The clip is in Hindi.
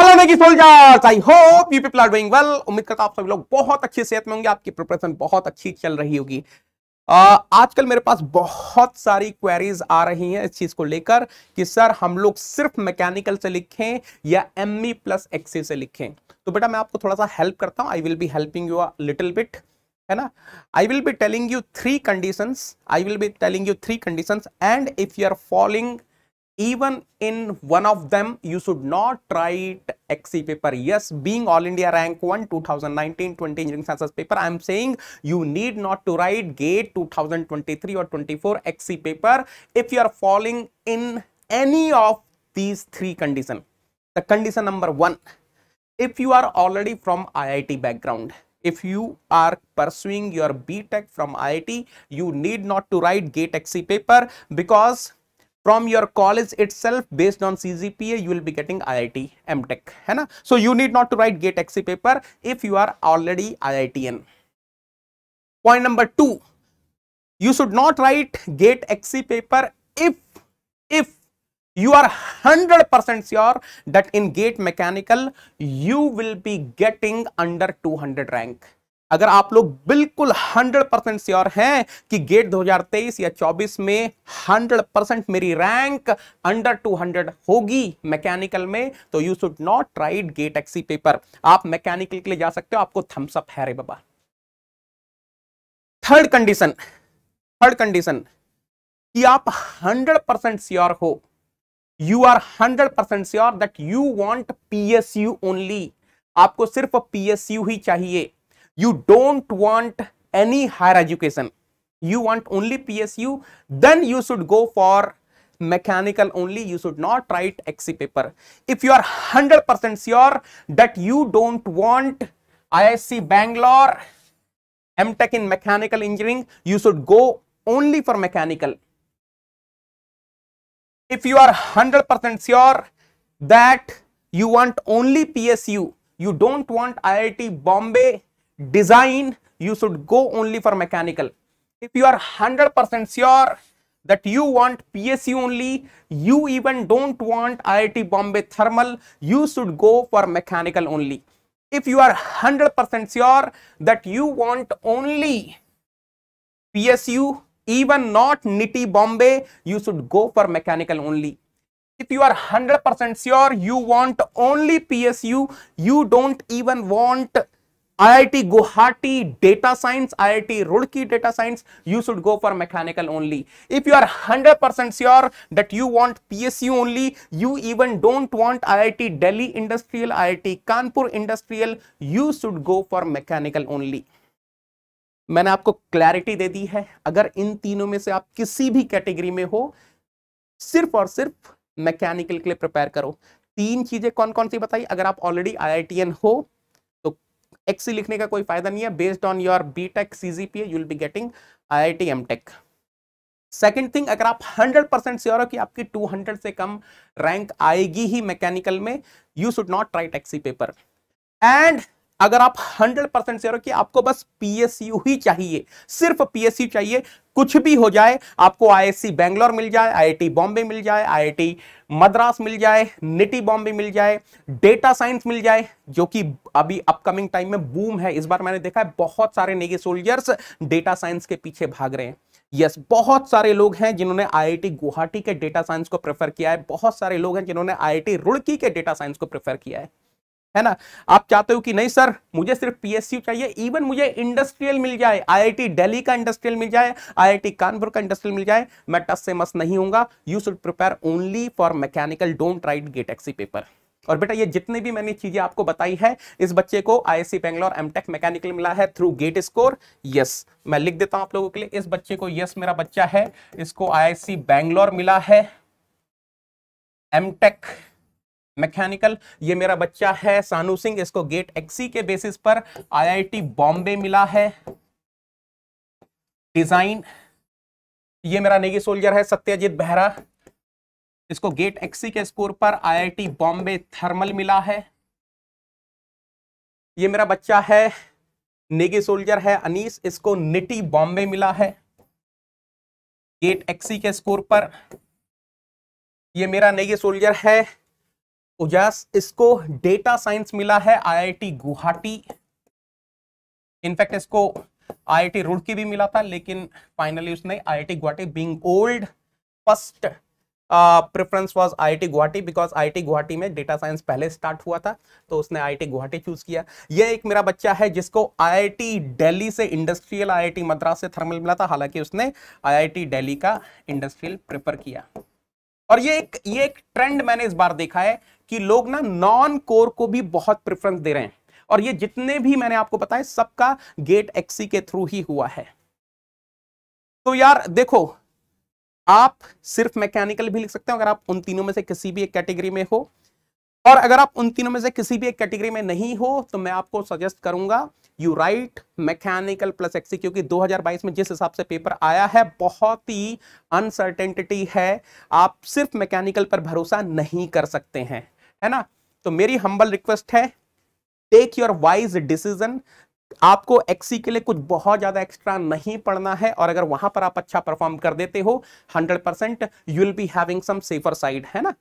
हेलो मेगी soldiers I hope you people are doing well उम्मीद करता आप सभी लोग बहुत सेहत में होंगे आपकी प्रिपरेशन बहुत अच्छी चल रही होगी uh, आजकल मेरे पास बहुत सारी क्वेरीज आ रही हैं इस चीज़ को लेकर कि सर हम लोग सिर्फ मैकेनिकल से लिखें या एम ई प्लस एक्से से लिखें तो बेटा मैं आपको थोड़ा सा हेल्प करता हूँ I will be helping you little bit है ना I will be telling you three conditions I will be telling you three conditions and if you are following even in one of them you should not write XE paper yes being all India rank 1 2019 20 engineering census paper I am saying you need not to write gate 2023 or 24 XE paper if you are falling in any of these three condition the condition number one if you are already from IIT background if you are pursuing your BTech from IIT you need not to write gate XE paper because from your college itself based on CGPA you will be getting IIT MTech है ना so you need not to write gate XC paper if you are already IITN point number 2 you should not write gate XC paper if if you are 100% sure that in gate mechanical you will be getting under 200 rank अगर आप लोग बिल्कुल 100 परसेंट श्योर हैं कि गेट 2023 या 24 में 100 परसेंट मेरी रैंक अंडर 200 होगी मैकेनिकल में तो you should not tried GATE XE paper आप मैकेनिकल के लिए जा सकते हो आपको थम्सअप है रे बाबा थर्ड कंडीशन थर्ड कंडीशन कि आप 100 परसेंट श्योर हो you are 100 percent sure that you S U only आपको सिर्फ पीएसयू ही चाहिए you don't want any higher education you want only psu then you should go for mechanical only you should not write xc paper if you are 100% sure that you don't want isc bangalore mtech in mechanical engineering you should go only for mechanical if you are 100% sure that you want only psu you don't want iit bombay design you should go only for mechanical if you are 100% sure that you want PSU only, you even don't want IIT Bombay thermal, you should go for mechanical only. If you are 100% sure that you want only PSU, even not NITI Bombay, you should go for mechanical only. If you are 100% sure you want only PSU, you don't even want IIT Guwahati data science, IIT Roorkee data science, you should go for mechanical only. If you are 100% sure that you want PSU only, you even don't want IIT Delhi Industrial, IIT Kanpur Industrial, you should go for mechanical only. मैंने आपको क्लैरिटी दे दी है अगर इन तीनों में से आप किसी भी कैटेगरी में हो सिर्फ और सिर्फ मैकेनिकल के लिए प्रिपेयर करो तीन चीजें कौन कौन सी बताई अगर आप ऑलरेडी आईआईटीएन हो एक्सी लिखने का कोई फायदा नहीं है based on your B tech CGPA you'll be getting I I T M tech second thing अगर आप 100 परसेंट श्योर हो कि आपकी 200 से कम रैंक आएगी ही मैकेनिकल में you should not try XE paper and अगर आप 100 परसेंट शेयर हो कि आपको बस पीएसयू ही चाहिए सिर्फ पीएसयू चाहिए कुछ भी हो जाए आपको आईएससी बैंगलोर मिल जाए आईआईटी बॉम्बे मिल जाए आईआईटी मद्रास मिल जाए निटी बॉम्बे मिल जाए डेटा साइंस मिल जाए जो कि अभी अपकमिंग टाइम में बूम है इस बार मैंने देखा है बहुत सारे नेगे सोल्जर्स डेटा साइंस के पीछे भाग रहे हैं यस yes, बहुत सारे लोग हैं जिन्होंने आईआईटी गुवाहाटी के डेटा साइंस को प्रेफर किया है बहुत सारे लोग हैं जिन्होंने आईआईटी रुड़की के डेटा साइंस को प्रेफर किया है है ना आप चाहते हो कि नहीं सर मुझे सिर्फ पीएससी चाहिए इवन मुझे इंडस्ट्रियल मिल जाए आईआईटी दिल्ली का इंडस्ट्रियल मिल जाए आईआईटी कानपुर का इंडस्ट्रियल मिल जाए मैं टस से मस नहीं हूँ you should prepare only for mechanical don't write GATE XE paper और बेटा ये जितनी भी मैंने चीजें आपको बताई है इस बच्चे को आईएससी बैंगलोर एमटेक मैकेनिकल मिला है थ्रू गेट स्कोर यस मैं लिख देता हूं आप लोगों के लिए इस बच्चे को यस मेरा बच्चा है इसको आईएससी बैंगलोर मिला है एमटेक मैकेनिकल ये मेरा बच्चा है सानू सिंह इसको गेट एक्सी के बेसिस पर आईआईटी बॉम्बे मिला है डिजाइन ये मेरा नेगी सोल्जर है सत्यजीत बेहरा इसको गेट एक्सी के स्कोर पर आईआईटी बॉम्बे थर्मल मिला है ये मेरा बच्चा है नेगी सोल्जर है अनीस इसको निटी बॉम्बे मिला है गेट एक्सी के स्कोर पर ये मेरा नेगी सोल्जर है उजास इसको डेटा साइंस मिला है आईआईटी गुवाहाटी इनफैक्ट इसको आईआईटी रुड़की भी मिला था लेकिन फाइनली उसने IIT Guwahati being old first preference was IIT Guwahati because IIT Guwahati में डेटा साइंस पहले स्टार्ट हुआ था तो उसने आईआईटी गुवाहाटी चूज किया यह एक मेरा बच्चा है जिसको आईआईटी दिल्ली से इंडस्ट्रियल आईआईटी मद्रास से थर्मल मिला था हालांकि उसने आईआईटी दिल्ली का इंडस्ट्रियल प्रेफर किया और ये एक ये एक ट्रेंड मैंने इस बार देखा है कि लोग ना नॉन कोर को भी बहुत प्रेफरेंस दे रहे हैं और ये जितने भी मैंने आपको बताया सबका गेट एक्सी के थ्रू ही हुआ है तो यार देखो आप सिर्फ मैकेनिकल भी लिख सकते हो अगर आप उन तीनों में से किसी भी एक कैटेगरी में हो और अगर आप उन तीनों में से किसी भी एक कैटेगरी में नहीं हो तो मैं आपको सजेस्ट करूंगा you write mechanical plus XE क्योंकि 2022 में जिस हिसाब से पेपर आया है बहुत ही अनसर्टेंटिटी है आप सिर्फ मैकेनिकल पर भरोसा नहीं कर सकते हैं है ना तो मेरी हम्बल रिक्वेस्ट है टेक योर वाइज डिसीजन आपको एक्सी के लिए कुछ बहुत ज़्यादा एक्स्ट्रा नहीं पढ़ना है और अगर वहां पर आप अच्छा परफॉर्म कर देते हो 100% you will be having some safer side है ना